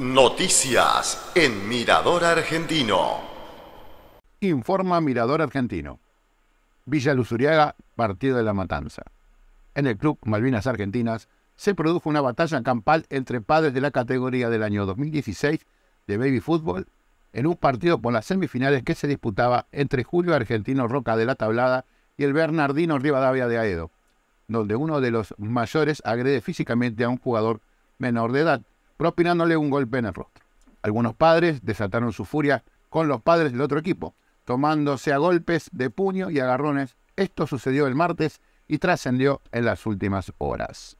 Noticias en Mirador Argentino. Informa Mirador Argentino. Villa Luzuriaga, partido de la matanza. En el Club Malvinas Argentinas se produjo una batalla campal entre padres de la categoría del año 2016 de baby fútbol en un partido por las semifinales que se disputaba entre Julio Argentino Roca de la Tablada y el Bernardino Rivadavia de Aedo, donde uno de los mayores agrede físicamente a un jugador menor de edad propinándole un golpe en el rostro. Algunos padres desataron su furia con los padres del otro equipo, tomándose a golpes de puño y agarrones. Esto sucedió el martes y trascendió en las últimas horas.